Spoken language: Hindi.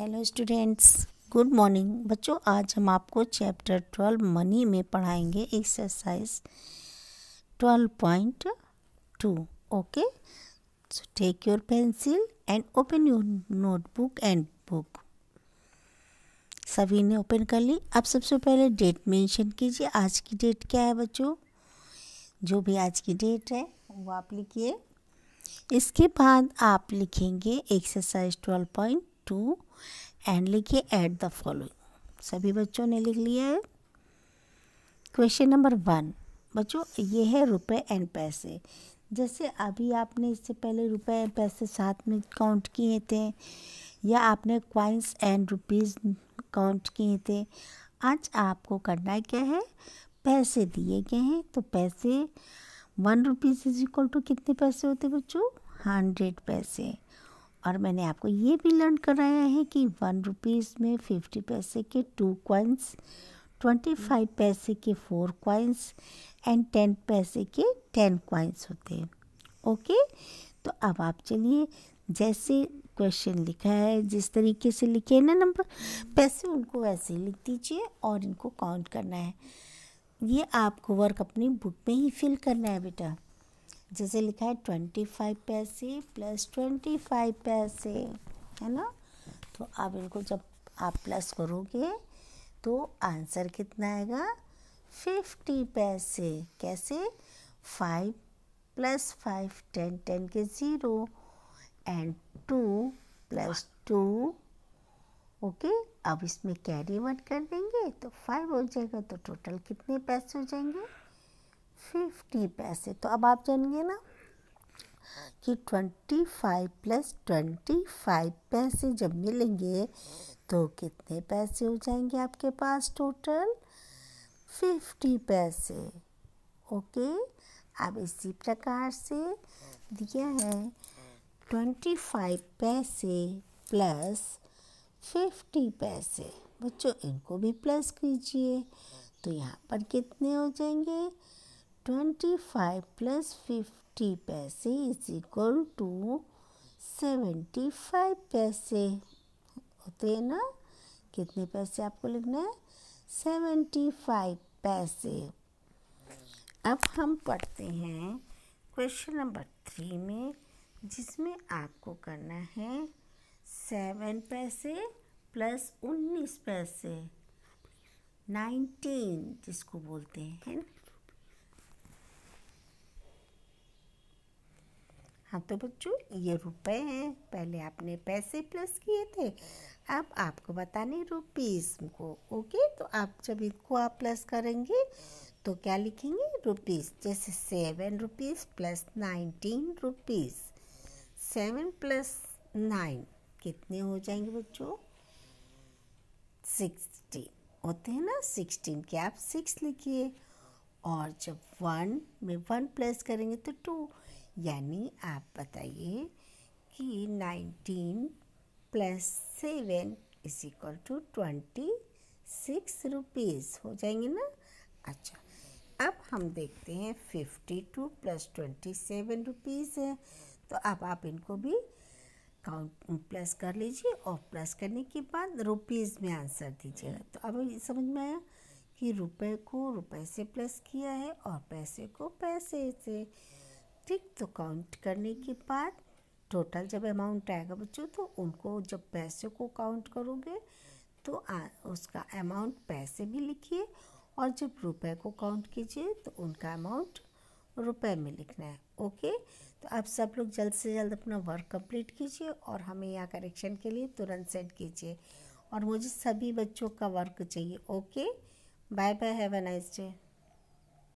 हेलो स्टूडेंट्स गुड मॉर्निंग बच्चों आज हम आपको चैप्टर ट्वेल्व मनी में पढ़ाएंगे exercise twelve point two okay so take your pencil and open your notebook and book सभी ने ओपन कर ली अब सबसे पहले डेट मेंशन कीजिए आज की डेट क्या है बच्चों जो भी आज की डेट है वो आप लिखिए इसके बाद आप लिखेंगे exercise twelve point two and लिखिए ऐड द फॉलोइंग सभी बच्चों ने लिख लिया है क्वेश्चन नंबर वन बच्चों ये है रुपए एंड पैसे जैसे अभी आपने इससे पहले रुपए एंड पैसे साथ में काउंट किए थे या आपने क्वाइंस एंड रुपीज़ काउंट किए थे आज आपको करना क्या है पैसे दिए गए हैं तो पैसे one rupees is equal to कितने पैसे होते बच्चों हंड्रेड पैसे और मैंने आपको ये भी लर्न कराया है कि वन रुपीज़ में फिफ्टी पैसे के टू क्वाइंस ट्वेंटी फाइव पैसे के फोर क्वाइंस एंड टेन पैसे के टेन क्वाइंस होते हैं ओके तो अब आप चलिए जैसे क्वेश्चन लिखा है जिस तरीके से लिखे हैं ना नंबर पैसे उनको वैसे ही लिख दीजिए और इनको काउंट करना है ये आपको वर्क अपनी बुक में ही फिल करना है बेटा जैसे लिखा है ट्वेंटी फाइव पैसे प्लस ट्वेंटी फाइव पैसे है ना तो आप इनको जब आप प्लस करोगे तो आंसर कितना आएगा फिफ्टी पैसे कैसे five plus five ten ten के zero and two plus two okay अब इसमें कैरी वन कर देंगे तो फाइव हो जाएगा तो टोटल कितने पैसे हो जाएंगे फिफ्टी पैसे तो अब आप जानिए ना कि twenty five plus twenty five पैसे जब मिलेंगे तो कितने पैसे हो जाएंगे आपके पास टोटल फिफ्टी पैसे ओके अब इसी प्रकार से दिया है ट्वेंटी फाइव पैसे प्लस फिफ्टी पैसे बच्चों इनको भी प्लस कीजिए तो यहाँ पर कितने हो जाएंगे ट्वेंटी फाइव प्लस फिफ्टी पैसे is equal to seventy five पैसे होते हैं ना कितने पैसे आपको लिखना है सेवेंटी फाइव पैसे अब हम पढ़ते हैं क्वेश्चन नंबर थ्री में जिसमें आपको करना है सेवन पैसे प्लस उन्नीस पैसे नाइनटीन जिसको बोलते हैं है ना हाँ तो बच्चों ये रुपए हैं पहले आपने पैसे प्लस किए थे अब आपको बताने रुपीस को ओके तो आप जब इनको आप प्लस करेंगे तो क्या लिखेंगे रुपीस जैसे seven rupees plus nineteen rupees seven plus nine कितने हो जाएंगे बच्चों सिक्सटीन होते हैं ना सिक्सटीन के आप सिक्स लिखिए और जब वन में वन प्लस करेंगे तो टू यानी आप बताइए कि nineteen plus seven is equal to twenty six rupees हो जाएंगे ना अच्छा अब हम देखते हैं fifty two plus twenty seven rupees है तो अब आप इनको भी काउंट प्लस कर लीजिए और प्लस करने के बाद रुपीज़ में आंसर दीजिएगा तो अब ये समझ में आया कि रुपए को रुपए से प्लस किया है और पैसे को पैसे से ठीक तो काउंट करने के बाद टोटल जब अमाउंट आएगा बच्चों तो उनको जब पैसे को काउंट करोगे तो आ, उसका अमाउंट पैसे भी लिखिए और जब रुपए को काउंट कीजिए तो उनका अमाउंट रुपए में लिखना है ओके तो आप सब लोग जल्द से जल्द अपना वर्क कंप्लीट कीजिए और हमें यहाँ करेक्शन के लिए तुरंत सेंड कीजिए और मुझे सभी बच्चों का वर्क चाहिए okay bye bye have a nice day